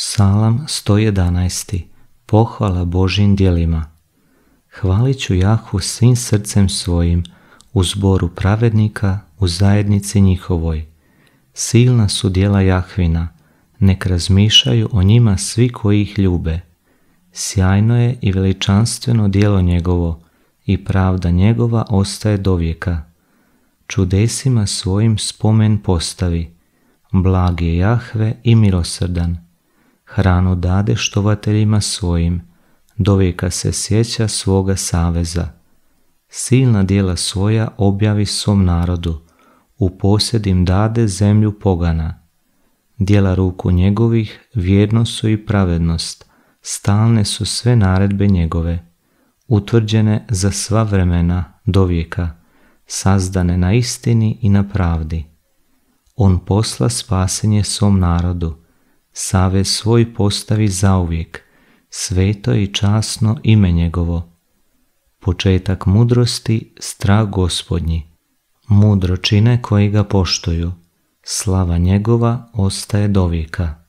Psalam 111. Pohvala Božim djelima. Hvalit ću Jahu svim srcem svojim, u zboru pravednika, u zajednici njihovoj. Silna su djela Jahvina, nek razmišljaju o njima svi koji ih ljube. Sjajno je i veličanstveno dijelo njegovo, i pravda njegova ostaje vijeka. Čudesima svojim spomen postavi. Blag je Jahve i mirosrdan hranu dade štovateljima svojim, dovijeka se sjeća svoga saveza. Silna dijela svoja objavi svom narodu, u posjedim dade zemlju pogana. Dijela ruku njegovih vjerno su i pravednost, stalne su sve naredbe njegove, utvrđene za sva vremena dovijeka, sazdane na istini i na pravdi. On posla spasenje svom narodu, Save svoj postavi zauvijek, sveto i časno ime njegovo. Početak mudrosti, strah gospodnji. Mudro čine koji ga poštuju, slava njegova ostaje do vijeka.